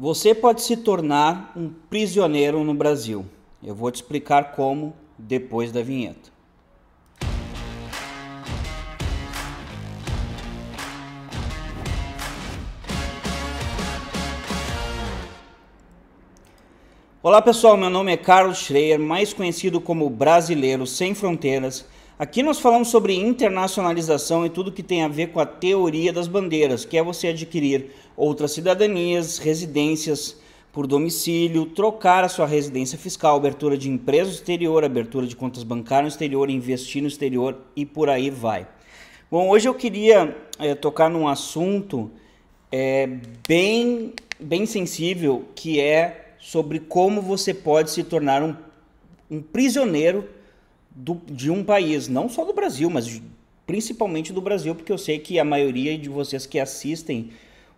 Você pode se tornar um prisioneiro no Brasil. Eu vou te explicar como depois da vinheta. Olá pessoal, meu nome é Carlos Schreier, mais conhecido como Brasileiro Sem Fronteiras. Aqui nós falamos sobre internacionalização e tudo que tem a ver com a teoria das bandeiras, que é você adquirir outras cidadanias, residências por domicílio, trocar a sua residência fiscal, abertura de empresa no exterior, abertura de contas bancárias no exterior, investir no exterior e por aí vai. Bom, hoje eu queria é, tocar num assunto é, bem, bem sensível que é sobre como você pode se tornar um, um prisioneiro do, de um país, não só do Brasil, mas principalmente do Brasil, porque eu sei que a maioria de vocês que assistem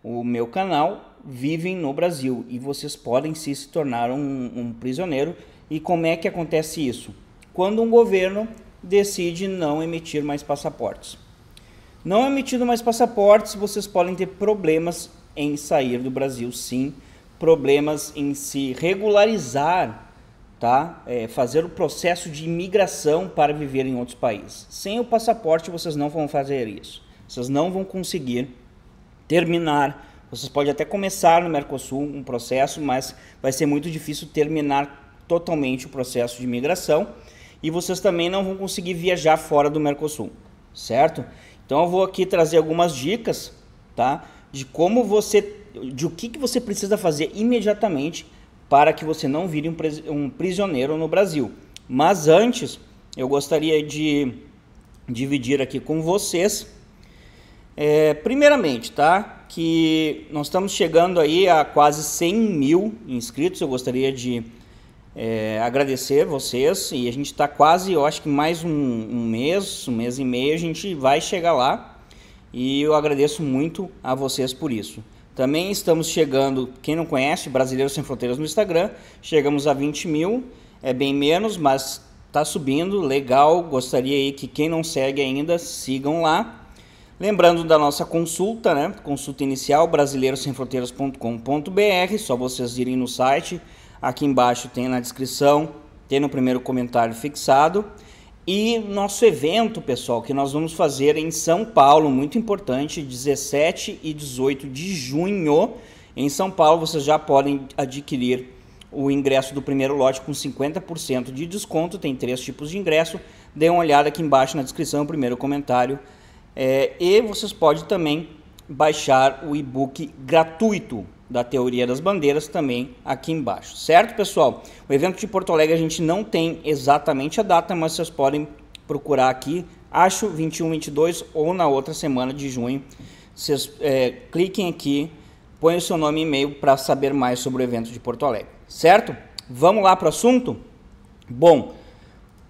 o meu canal vivem no Brasil e vocês podem se tornar um, um prisioneiro. E como é que acontece isso? Quando um governo decide não emitir mais passaportes. Não emitindo mais passaportes, vocês podem ter problemas em sair do Brasil, sim, problemas em se regularizar, tá? É, fazer o processo de imigração para viver em outros países. Sem o passaporte, vocês não vão fazer isso. Vocês não vão conseguir terminar. Vocês podem até começar no Mercosul um processo, mas vai ser muito difícil terminar totalmente o processo de migração e vocês também não vão conseguir viajar fora do Mercosul, certo? Então eu vou aqui trazer algumas dicas, tá? De como você, de o que, que você precisa fazer imediatamente para que você não vire um, um prisioneiro no Brasil. Mas antes, eu gostaria de dividir aqui com vocês é, primeiramente, tá? Que nós estamos chegando aí a quase 100 mil inscritos. Eu gostaria de é, agradecer vocês e a gente está quase, eu acho que mais um, um, mês, um mês e meio, a gente vai chegar lá e eu agradeço muito a vocês por isso. Também estamos chegando, quem não conhece, Brasileiros Sem Fronteiras no Instagram, chegamos a 20 mil, é bem menos, mas está subindo, legal. Gostaria aí que quem não segue ainda sigam lá. Lembrando da nossa consulta, né? Consulta inicial brasileirosemfronteiras.com.br, só vocês irem no site, aqui embaixo tem na descrição, tem no primeiro comentário fixado. E nosso evento, pessoal, que nós vamos fazer em São Paulo, muito importante, 17 e 18 de junho, em São Paulo, vocês já podem adquirir o ingresso do primeiro lote com 50% de desconto. Tem três tipos de ingresso. Dê uma olhada aqui embaixo na descrição, primeiro comentário é, e vocês podem também baixar o e-book gratuito da Teoria das Bandeiras também aqui embaixo, certo, pessoal? O evento de Porto Alegre a gente não tem exatamente a data, mas vocês podem procurar aqui, acho 21, 22 ou na outra semana de junho. Vocês é, cliquem aqui, põem o seu nome e e-mail para saber mais sobre o evento de Porto Alegre, certo? Vamos lá para o assunto? Bom,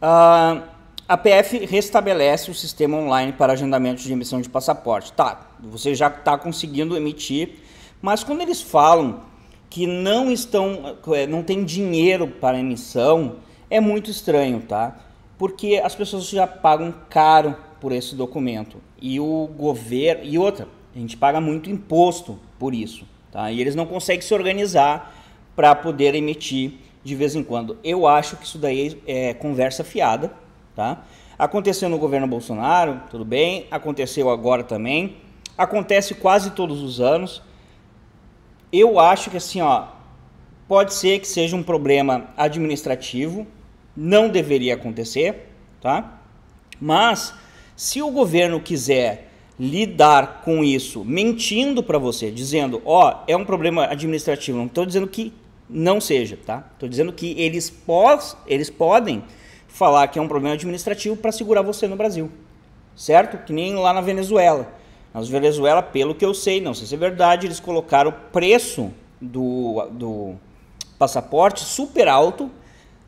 uh, a PF restabelece o sistema online para agendamento de emissão de passaporte. Tá, você já está conseguindo emitir, mas quando eles falam que não estão, eh, não tem dinheiro para emissão, é muito estranho, tá? Porque as pessoas já pagam caro por esse documento e o governo e outra, a gente paga muito imposto por isso, tá? E eles não conseguem se organizar para poder emitir de vez em quando. Eu acho que isso daí é conversa fiada tá? Aconteceu no governo Bolsonaro, tudo bem, aconteceu agora também, acontece quase todos os anos. Eu acho que assim, ó, pode ser que seja um problema administrativo, não deveria acontecer, tá? Mas se o governo quiser lidar com isso mentindo para você, dizendo, ó, é um problema administrativo, não estou dizendo que não seja, tá? Estou dizendo que eles, pos, eles podem falar que é um problema administrativo para segurar você no Brasil, certo? Que nem lá na Venezuela. Na Venezuela, pelo que eu sei, não sei se é verdade, eles colocaram o preço do, do passaporte super alto,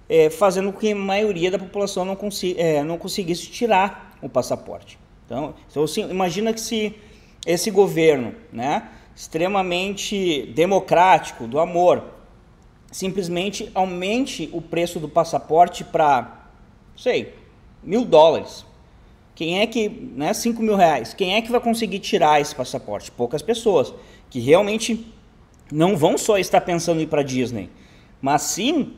é, fazendo com que a maioria da população não, consi é, não conseguisse tirar o passaporte. Então, então assim, imagina que se esse governo, né, extremamente democrático, do amor, simplesmente aumente o preço do passaporte para sei, mil dólares. Quem é que, né, cinco mil reais, quem é que vai conseguir tirar esse passaporte? Poucas pessoas que realmente não vão só estar pensando em ir para Disney, mas sim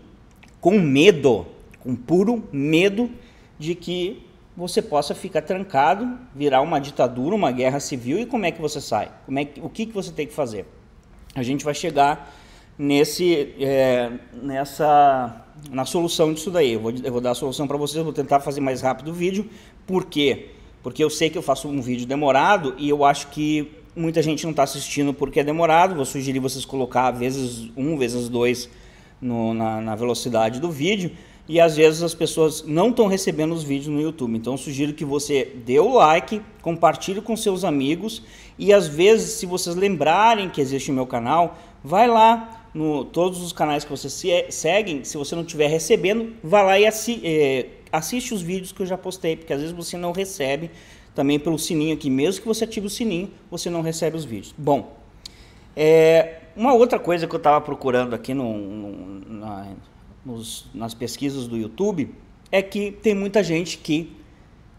com medo, com puro medo de que você possa ficar trancado, virar uma ditadura, uma guerra civil e como é que você sai? Como é que, o que, que você tem que fazer? A gente vai chegar nesse, é, nessa, na solução disso daí. Eu vou, eu vou dar a solução para vocês, vou tentar fazer mais rápido o vídeo. Por quê? Porque eu sei que eu faço um vídeo demorado e eu acho que muita gente não está assistindo porque é demorado. Vou sugerir vocês colocar vezes um, vezes dois no, na, na velocidade do vídeo. E às vezes as pessoas não estão recebendo os vídeos no YouTube. Então sugiro que você dê o like, compartilhe com seus amigos e às vezes, se vocês lembrarem que existe o meu canal, vai lá, no todos os canais que você se, seguem, se você não estiver recebendo, vá lá e assi, é, assiste os vídeos que eu já postei, porque às vezes você não recebe também pelo sininho aqui, mesmo que você ative o sininho, você não recebe os vídeos. Bom, é, uma outra coisa que eu estava procurando aqui no, no na, nos, nas pesquisas do YouTube é que tem muita gente que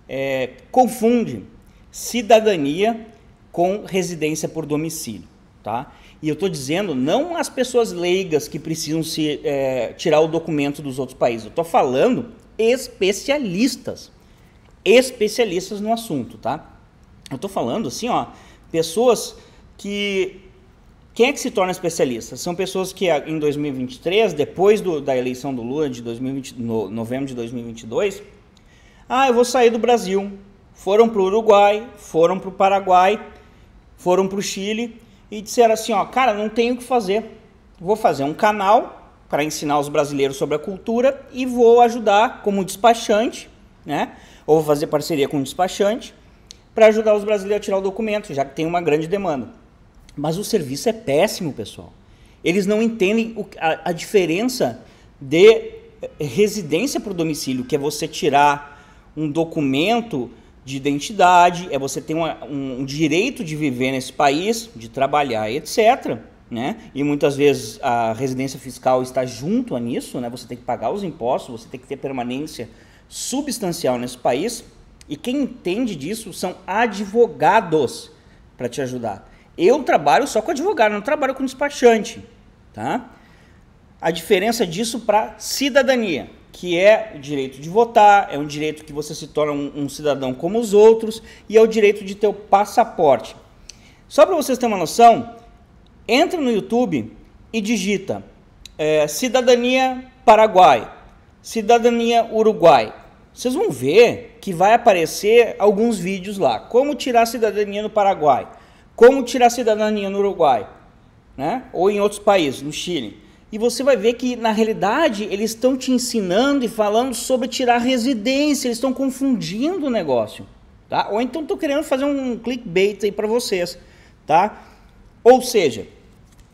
é, confunde cidadania com residência por domicílio, tá? E eu estou dizendo não as pessoas leigas que precisam se é, tirar o documento dos outros países. Eu estou falando especialistas, especialistas no assunto, tá? Eu estou falando assim, ó, pessoas que quem é que se torna especialista? São pessoas que ah, em 2023, depois do, da eleição do Lula de 2020, no, novembro de 2022, ah, eu vou sair do Brasil. Foram para o Uruguai, foram para o Paraguai, foram para o Chile e disseram assim, ó, cara, não tenho o que fazer. Vou fazer um canal para ensinar os brasileiros sobre a cultura e vou ajudar como despachante, né? Ou vou fazer parceria com um despachante para ajudar os brasileiros a tirar o documento, já que tem uma grande demanda. Mas o serviço é péssimo, pessoal. Eles não entendem o, a, a diferença de residência para o domicílio, que é você tirar um documento de identidade, é você ter uma, um, um direito de viver nesse país, de trabalhar, etc. Né? E muitas vezes a residência fiscal está junto a nisso, né? Você tem que pagar os impostos, você tem que ter permanência substancial nesse país. E quem entende disso são advogados para te ajudar. Eu trabalho só com advogado, não trabalho com despachante, tá? A diferença disso para cidadania que é o direito de votar, é um direito que você se torna um, um cidadão como os outros e é o direito de ter o passaporte. Só para vocês terem uma noção, entra no YouTube e digita é, cidadania Paraguai, cidadania Uruguai. Vocês vão ver que vai aparecer alguns vídeos lá. Como tirar cidadania no Paraguai, como tirar cidadania no Uruguai, né? ou em outros países, no Chile e você vai ver que na realidade eles estão te ensinando e falando sobre tirar residência, eles estão confundindo o negócio, tá? Ou então estou querendo fazer um clickbait aí para vocês, tá? Ou seja,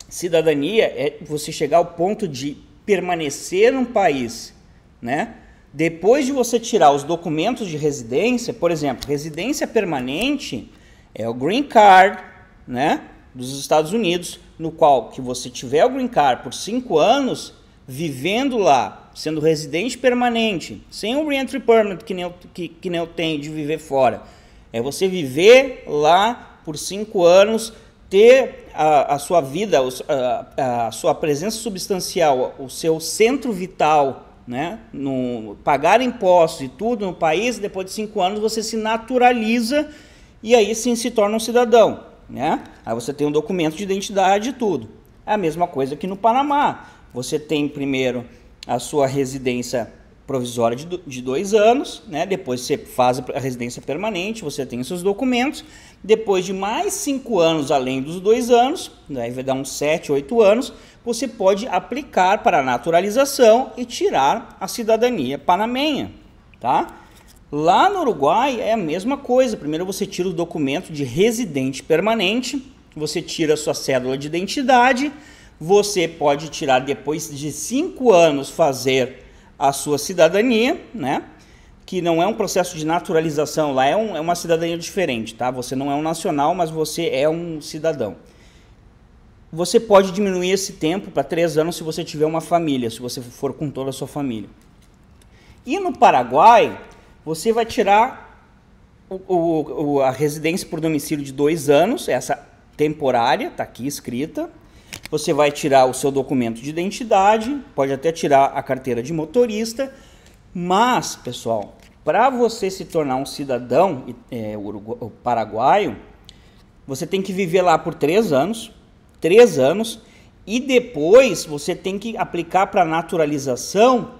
cidadania é você chegar ao ponto de permanecer num país, né? Depois de você tirar os documentos de residência, por exemplo, residência permanente é o green card, né? dos Estados Unidos, no qual que você tiver o green card por cinco anos, vivendo lá, sendo residente permanente, sem o reentry permit que nem eu, que, que nem eu tenho de viver fora. É você viver lá por cinco anos, ter a, a sua vida, a, a, sua presença substancial, o seu centro vital, né? No, pagar impostos e tudo no país, depois de cinco anos você se naturaliza e aí sim se torna um cidadão né? Aí você tem um documento de identidade e tudo. É a mesma coisa que no Panamá. Você tem primeiro a sua residência provisória de, de dois anos, né? depois você faz a residência permanente, você tem seus documentos, depois de mais cinco anos além dos dois anos, daí né? vai dar uns sete, oito anos, você pode aplicar para a naturalização e tirar a cidadania panamenha, tá? Lá no Uruguai é a mesma coisa. Primeiro você tira o documento de residente permanente, você tira a sua cédula de identidade, você pode tirar depois de cinco anos fazer a sua cidadania, né? Que não é um processo de naturalização, lá é, um, é uma cidadania diferente, tá? Você não é um nacional, mas você é um cidadão. Você pode diminuir esse tempo para três anos se você tiver uma família, se você for com toda a sua família. E no Paraguai, você vai tirar o, o, a residência por domicílio de dois anos, essa temporária, está aqui escrita. Você vai tirar o seu documento de identidade, pode até tirar a carteira de motorista, mas, pessoal, para você se tornar um cidadão é, urugu... paraguaio, você tem que viver lá por três anos, três anos, e depois você tem que aplicar para naturalização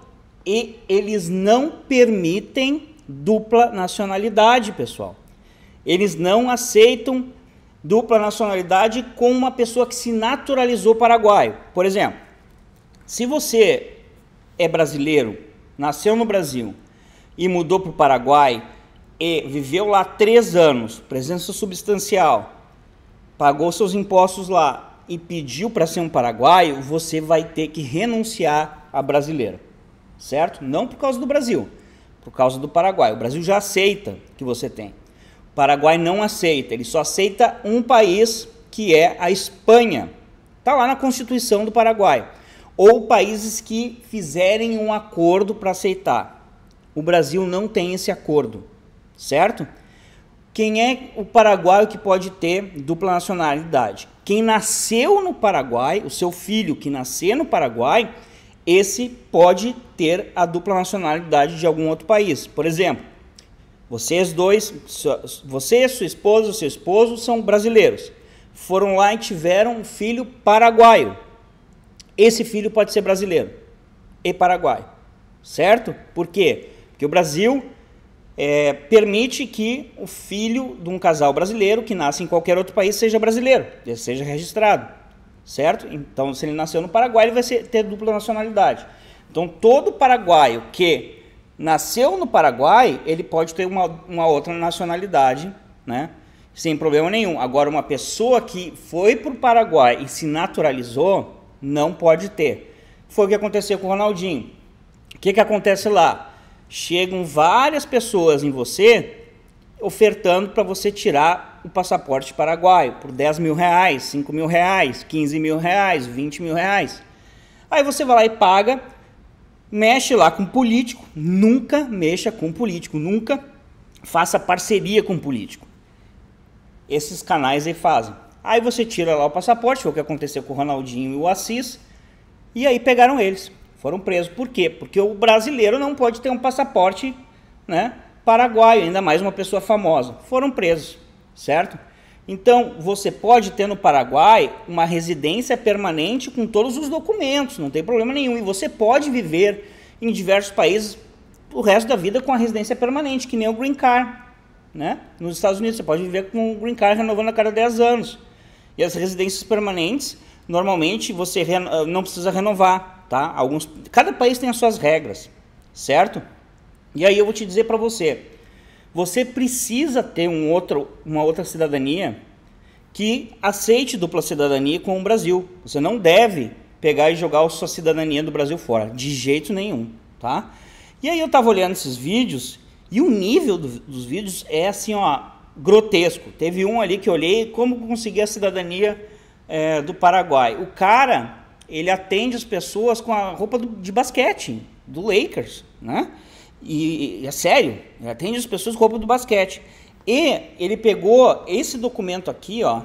e eles não permitem dupla nacionalidade, pessoal. Eles não aceitam dupla nacionalidade com uma pessoa que se naturalizou paraguaio. Por exemplo, se você é brasileiro, nasceu no Brasil e mudou para o Paraguai e viveu lá três anos, presença substancial, pagou seus impostos lá e pediu para ser um paraguaio, você vai ter que renunciar a brasileira, certo? Não por causa do Brasil, por causa do Paraguai. O Brasil já aceita que você tem. O Paraguai não aceita, ele só aceita um país que é a Espanha. Está lá na Constituição do Paraguai. Ou países que fizerem um acordo para aceitar. O Brasil não tem esse acordo, certo? Quem é o paraguaio que pode ter dupla nacionalidade? Quem nasceu no Paraguai, o seu filho que nascer no Paraguai, esse pode ter a dupla nacionalidade de algum outro país. Por exemplo, vocês dois, você, sua esposa, seu esposo são brasileiros. Foram lá e tiveram um filho paraguaio. Esse filho pode ser brasileiro e paraguaio, certo? Por quê? Porque o Brasil é, permite que o filho de um casal brasileiro que nasce em qualquer outro país seja brasileiro, seja registrado certo? Então, se ele nasceu no Paraguai, ele vai ser, ter dupla nacionalidade. Então, todo paraguaio que nasceu no Paraguai, ele pode ter uma, uma outra nacionalidade, né? Sem problema nenhum. Agora, uma pessoa que foi para o Paraguai e se naturalizou, não pode ter. Foi o que aconteceu com o Ronaldinho. O que, que acontece lá? Chegam várias pessoas em você ofertando para você tirar o passaporte paraguaio por 10 mil reais, 5 mil reais, 15 mil reais, 20 mil reais. Aí você vai lá e paga, mexe lá com político, nunca mexa com político, nunca faça parceria com político. Esses canais aí fazem. Aí você tira lá o passaporte, foi o que aconteceu com o Ronaldinho e o Assis, e aí pegaram eles, foram presos. Por quê? Porque o brasileiro não pode ter um passaporte, né? paraguaio, ainda mais uma pessoa famosa, foram presos, certo? Então, você pode ter no Paraguai uma residência permanente com todos os documentos, não tem problema nenhum. E você pode viver em diversos países o resto da vida com a residência permanente, que nem o green card. Né? Nos Estados Unidos, você pode viver com o green card renovando a cada 10 anos. E as residências permanentes, normalmente, você ah, não precisa renovar. Tá? Alguns, cada país tem as suas regras, certo? E aí eu vou te dizer para você, você precisa ter um outro, uma outra cidadania que aceite dupla cidadania com o Brasil. Você não deve pegar e jogar a sua cidadania do Brasil fora, de jeito nenhum, tá? E aí eu tava olhando esses vídeos e o nível do, dos vídeos é assim, ó, grotesco. Teve um ali que eu olhei como conseguir a cidadania é, do Paraguai. O cara, ele atende as pessoas com a roupa do, de basquete, do Lakers, né? E, e é sério, ele atende as pessoas com roupa do basquete. E ele pegou esse documento aqui, ó,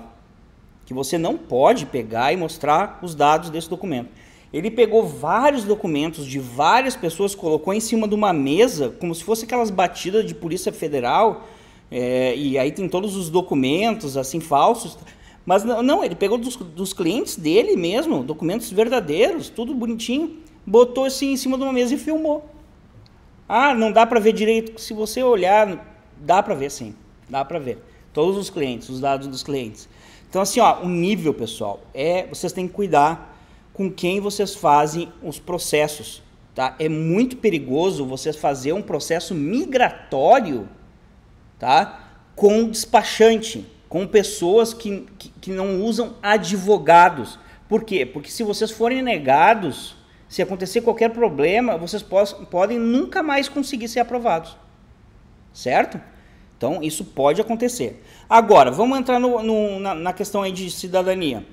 que você não pode pegar e mostrar os dados desse documento. Ele pegou vários documentos de várias pessoas, colocou em cima de uma mesa, como se fosse aquelas batidas de Polícia Federal, é, e aí tem todos os documentos, assim, falsos. Mas não, não ele pegou dos, dos, clientes dele mesmo, documentos verdadeiros, tudo bonitinho, botou assim em cima de uma mesa e filmou. Ah, não dá para ver direito. Se você olhar, dá para ver sim. Dá para ver. Todos os clientes, os dados dos clientes. Então, assim, ó, o nível, pessoal, é vocês têm que cuidar com quem vocês fazem os processos. Tá? É muito perigoso vocês fazer um processo migratório tá? com despachante, com pessoas que, que, que não usam advogados. Por quê? Porque se vocês forem negados, se acontecer qualquer problema, vocês podem nunca mais conseguir ser aprovados. Certo? Então, isso pode acontecer. Agora, vamos entrar no, no, na, na, questão aí de cidadania.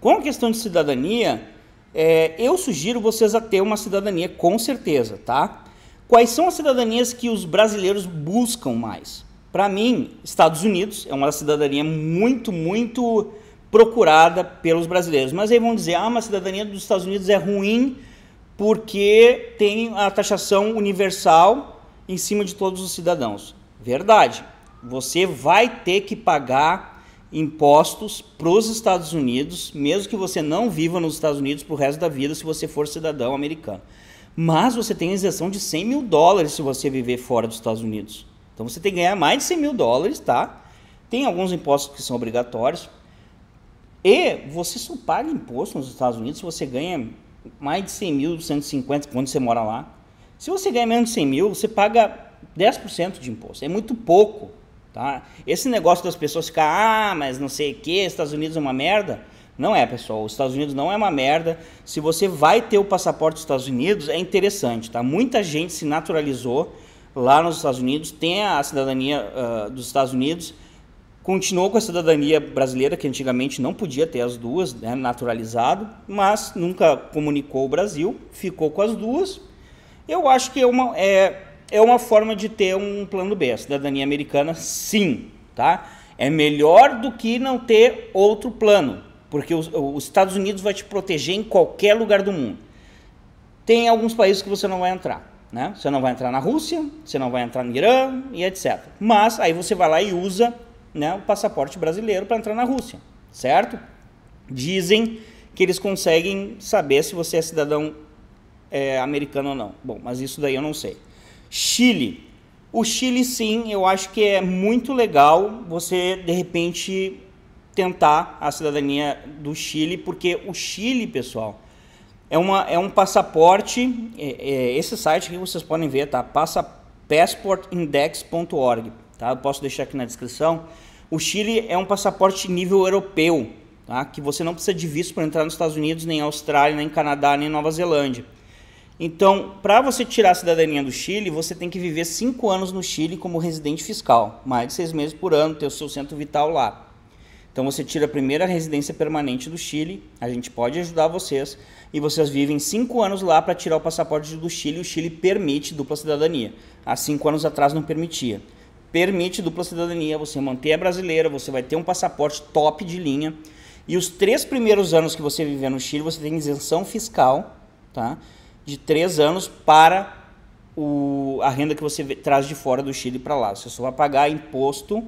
Com a questão de cidadania, é, eu sugiro vocês a ter uma cidadania com certeza, tá? Quais são as cidadanias que os brasileiros buscam mais? Para mim, Estados Unidos é uma cidadania muito, muito procurada pelos brasileiros. Mas aí vão dizer, ah, mas a cidadania dos Estados Unidos é ruim porque tem a taxação universal em cima de todos os cidadãos. Verdade. Você vai ter que pagar impostos para os Estados Unidos, mesmo que você não viva nos Estados Unidos para o resto da vida, se você for cidadão americano. Mas você tem isenção de 100 mil dólares se você viver fora dos Estados Unidos. Então você tem que ganhar mais de 100 mil dólares, tá? Tem alguns impostos que são obrigatórios, e você só paga imposto nos Estados Unidos se você ganha mais de 100 mil, 150 quando você mora lá. Se você ganha menos de 100 mil, você paga 10% de imposto. É muito pouco. Tá? Esse negócio das pessoas ficar, ah, mas não sei o que, Estados Unidos é uma merda. Não é, pessoal. Os Estados Unidos não é uma merda. Se você vai ter o passaporte dos Estados Unidos, é interessante, tá? Muita gente se naturalizou lá nos Estados Unidos, tem a cidadania uh, dos Estados Unidos continuou com a cidadania brasileira, que antigamente não podia ter as duas, né, naturalizado, mas nunca comunicou o Brasil, ficou com as duas. Eu acho que é uma, é, é uma forma de ter um plano B. A cidadania americana, sim, tá? É melhor do que não ter outro plano, porque os, os Estados Unidos vai te proteger em qualquer lugar do mundo. Tem alguns países que você não vai entrar. Né? Você não vai entrar na Rússia, você não vai entrar no Irã e etc. Mas aí você vai lá e usa né, o passaporte brasileiro para entrar na Rússia, certo? Dizem que eles conseguem saber se você é cidadão é, americano ou não. Bom, mas isso daí eu não sei. Chile. O Chile, sim, eu acho que é muito legal você, de repente, tentar a cidadania do Chile, porque o Chile, pessoal, é, uma, é um passaporte. É, é, esse site que vocês podem ver, tá? Passa passportindex.org tá? Eu posso deixar aqui na descrição. O Chile é um passaporte nível europeu, tá? Que você não precisa de visto para entrar nos Estados Unidos, nem Austrália, nem Canadá, nem Nova Zelândia. Então, para você tirar a cidadania do Chile, você tem que viver cinco anos no Chile como residente fiscal, mais de seis meses por ano, ter o seu centro vital lá. Então você tira a primeira residência permanente do Chile, a gente pode ajudar vocês, e vocês vivem cinco anos lá para tirar o passaporte do Chile, o Chile permite dupla cidadania. Há cinco anos atrás não permitia permite dupla cidadania, você manter a brasileira, você vai ter um passaporte top de linha. E os três primeiros anos que você viver no Chile, você tem isenção fiscal, tá? De três anos para o, a renda que você traz de fora do Chile para lá. Você só vai pagar imposto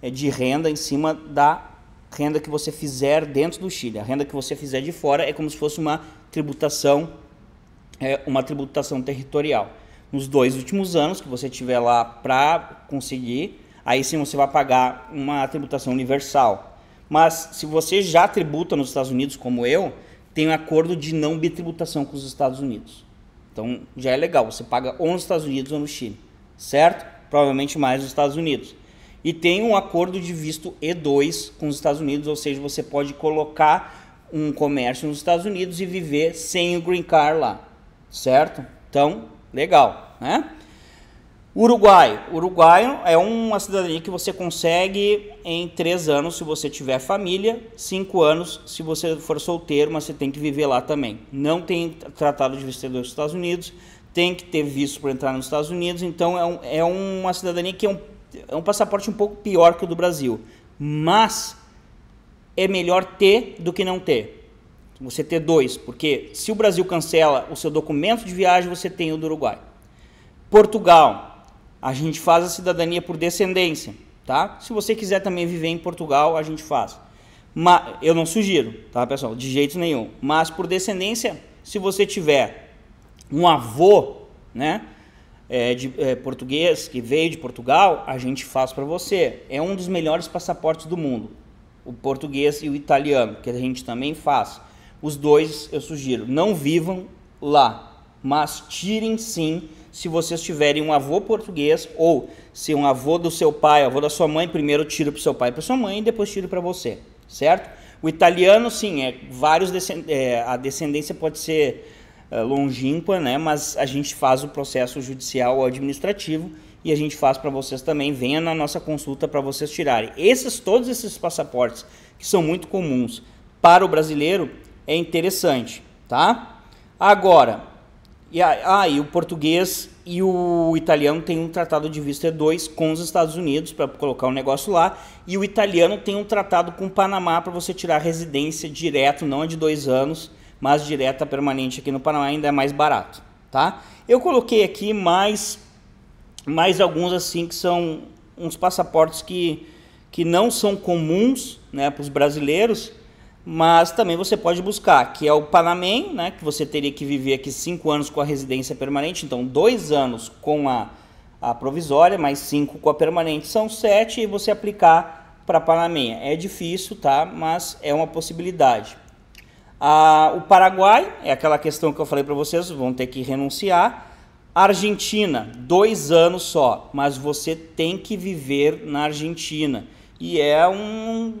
é, de renda em cima da renda que você fizer dentro do Chile. A renda que você fizer de fora é como se fosse uma tributação, é, uma tributação territorial nos dois últimos anos que você tiver lá para conseguir, aí sim você vai pagar uma tributação universal. Mas se você já tributa nos Estados Unidos, como eu, tem um acordo de não bitributação com os Estados Unidos. Então já é legal, você paga ou nos Estados Unidos ou no Chile, certo? Provavelmente mais nos Estados Unidos. E tem um acordo de visto E2 com os Estados Unidos, ou seja, você pode colocar um comércio nos Estados Unidos e viver sem o green card lá, certo? Então Legal, né? Uruguai. Uruguai é uma cidadania que você consegue em três anos se você tiver família, cinco anos se você for solteiro, mas você tem que viver lá também. Não tem tratado de investidor dos Estados Unidos, tem que ter visto para entrar nos Estados Unidos, então é, um, é uma cidadania que é um, é um passaporte um pouco pior que o do Brasil. Mas é melhor ter do que não ter. Você ter dois, porque se o Brasil cancela o seu documento de viagem, você tem o do Uruguai. Portugal, a gente faz a cidadania por descendência, tá? Se você quiser também viver em Portugal, a gente faz. Mas, eu não sugiro, tá, pessoal? De jeito nenhum. Mas por descendência, se você tiver um avô, né? É, de, é, português que veio de Portugal, a gente faz para você. É um dos melhores passaportes do mundo, o português e o italiano, que a gente também faz. Os dois eu sugiro, não vivam lá, mas tirem sim se vocês tiverem um avô português ou se um avô do seu pai, avô da sua mãe, primeiro tiro para o seu pai, para sua mãe e depois tiro para você, certo? O italiano, sim, é vários é, a descendência pode ser é, longínqua, né? Mas a gente faz o processo judicial ou administrativo e a gente faz para vocês também. Venha na nossa consulta para vocês tirarem. Esses todos esses passaportes que são muito comuns para o brasileiro, é interessante, tá? Agora, e aí, ah, o português e o italiano tem um tratado de visto E2 com os Estados Unidos para colocar o um negócio lá, e o italiano tem um tratado com o Panamá para você tirar residência direto, não é de dois anos, mas direta permanente aqui no Panamá ainda é mais barato, tá? Eu coloquei aqui mais mais alguns assim que são uns passaportes que que não são comuns, né, para os brasileiros mas também você pode buscar, que é o Panamém, né, que você teria que viver aqui cinco anos com a residência permanente, então dois anos com a, a provisória, mais cinco com a permanente, são sete, e você aplicar para Panamém. É difícil, tá? Mas é uma possibilidade. Ah, o Paraguai, é aquela questão que eu falei para vocês, vão ter que renunciar. Argentina, dois anos só, mas você tem que viver na Argentina e é um,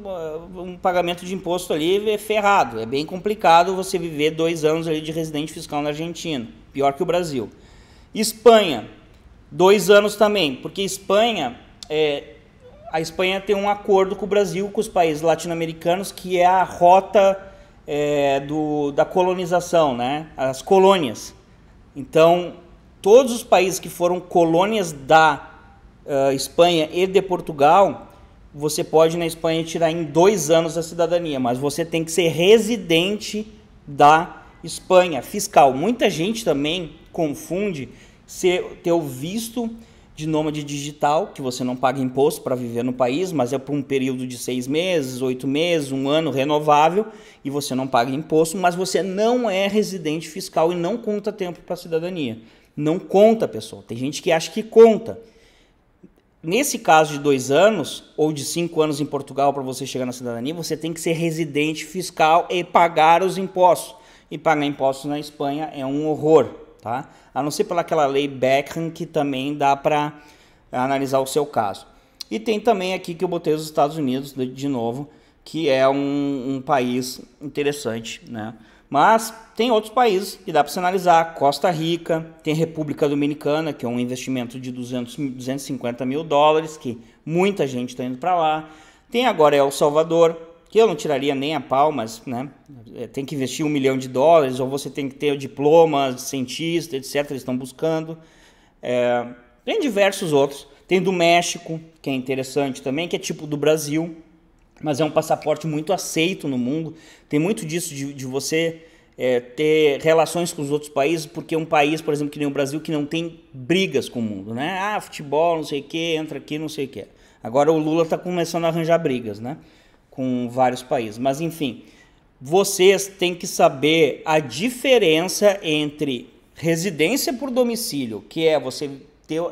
um pagamento de imposto ali é ferrado. É bem complicado você viver dois anos ali de residente fiscal na Argentina, pior que o Brasil. Espanha, dois anos também, porque Espanha é, a Espanha tem um acordo com o Brasil, com os países latino-americanos, que é a rota é, do, da colonização, né? as colônias. Então, todos os países que foram colônias da uh, Espanha e de Portugal você pode na Espanha tirar em dois anos a cidadania, mas você tem que ser residente da Espanha, fiscal. Muita gente também confunde ser, ter o visto de nômade digital, que você não paga imposto para viver no país, mas é por um período de seis meses, oito meses, um ano renovável, e você não paga imposto, mas você não é residente fiscal e não conta tempo para a cidadania. Não conta, pessoal. Tem gente que acha que conta. Nesse caso de dois anos ou de cinco anos em Portugal para você chegar na cidadania, você tem que ser residente fiscal e pagar os impostos. E pagar impostos na Espanha é um horror, tá? A não ser pelaquela lei Beckham que também dá para analisar o seu caso. E tem também aqui que eu botei os Estados Unidos de novo, que é um, um país interessante, né? Mas tem outros países que dá para se analisar: Costa Rica, tem República Dominicana, que é um investimento de 200, 250 mil dólares, que muita gente está indo para lá. Tem agora El Salvador, que eu não tiraria nem a pau, mas né, é, tem que investir um milhão de dólares, ou você tem que ter o diploma de cientista, etc. Eles estão buscando. É, tem diversos outros. Tem do México, que é interessante também, que é tipo do Brasil, mas é um passaporte muito aceito no mundo. Tem muito disso de, de você é, ter relações com os outros países, porque um país, por exemplo, que nem o Brasil, que não tem brigas com o mundo, né? Ah, futebol, não sei o que, entra aqui, não sei o que. Agora o Lula está começando a arranjar brigas, né? Com vários países. Mas enfim, vocês têm que saber a diferença entre residência por domicílio, que é você ter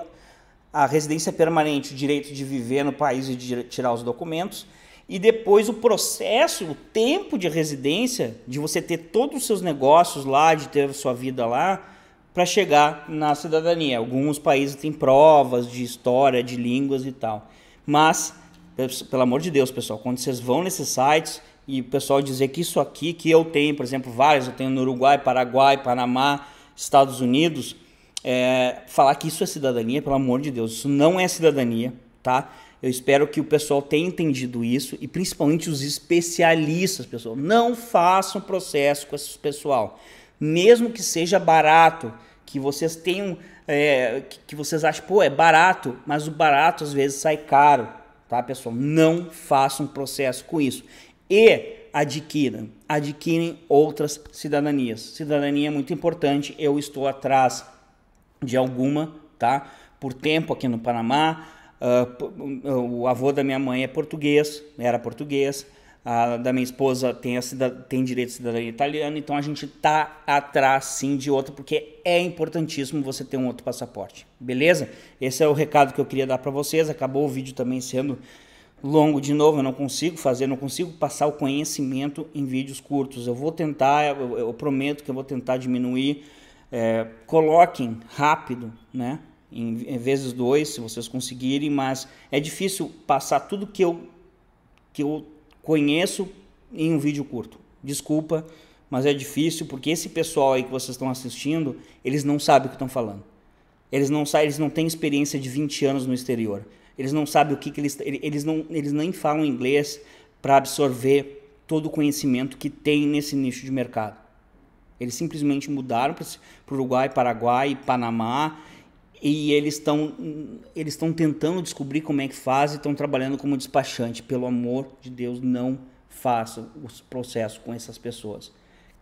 a residência permanente, o direito de viver no país e de tirar os documentos, e depois o processo, o tempo de residência, de você ter todos os seus negócios lá, de ter a sua vida lá, para chegar na cidadania. Alguns países têm provas de história, de línguas e tal. Mas, pelo amor de Deus, pessoal, quando vocês vão nesses sites e o pessoal dizer que isso aqui, que eu tenho, por exemplo, vários, eu tenho no Uruguai, Paraguai, Panamá, Estados Unidos, é, falar que isso é cidadania, pelo amor de Deus, isso não é cidadania, tá? Eu espero que o pessoal tenha entendido isso e principalmente os especialistas, pessoal. Não façam processo com esse pessoal. Mesmo que seja barato, que vocês tenham, é, que, que vocês acham, pô, é barato, mas o barato às vezes sai caro, tá, pessoal? Não façam processo com isso. E adquiram, adquirem outras cidadanias. Cidadania é muito importante, eu estou atrás de alguma, tá? Por tempo aqui no Panamá, Uh, o avô da minha mãe é português, era português. A da minha esposa tem, a tem direito de cidadania italiana, então a gente está atrás sim de outro, porque é importantíssimo você ter um outro passaporte. Beleza? Esse é o recado que eu queria dar para vocês. Acabou o vídeo também sendo longo de novo, eu não consigo fazer, não consigo passar o conhecimento em vídeos curtos. Eu vou tentar, eu, eu prometo que eu vou tentar diminuir. É, coloquem rápido, né? em, vezes dois, se vocês conseguirem, mas é difícil passar tudo que eu, que eu conheço em um vídeo curto. Desculpa, mas é difícil porque esse pessoal aí que vocês estão assistindo, eles não sabem o que estão falando. Eles não sabem, eles não têm experiência de 20 anos no exterior. Eles não sabem o que, que eles, eles não, eles nem falam inglês para absorver todo o conhecimento que tem nesse nicho de mercado. Eles simplesmente mudaram para o Uruguai, Paraguai, Panamá e eles estão eles estão tentando descobrir como é que faz e estão trabalhando como despachante. Pelo amor de Deus, não faça o processo com essas pessoas.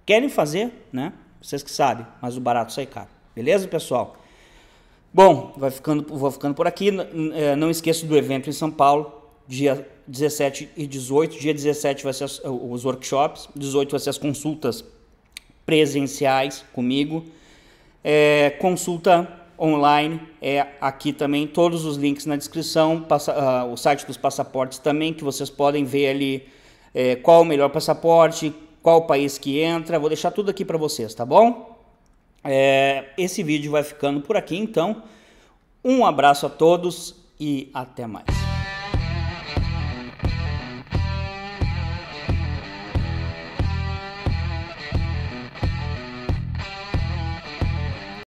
Querem fazer, né? Vocês que sabem, mas o barato sai caro. Beleza, pessoal? Bom, vai ficando, vou ficando por aqui. É, não esqueço do evento em São Paulo, dia 17 e 18. Dia 17 vai ser os workshops, 18 vai ser as consultas presenciais comigo. É, consulta online é aqui também, todos os links na descrição, passa, uh, o site dos passaportes também, que vocês podem ver ali é, qual o melhor passaporte, qual o país que entra, vou deixar tudo aqui para vocês, tá bom? É, esse vídeo vai ficando por aqui então, um abraço a todos e até mais.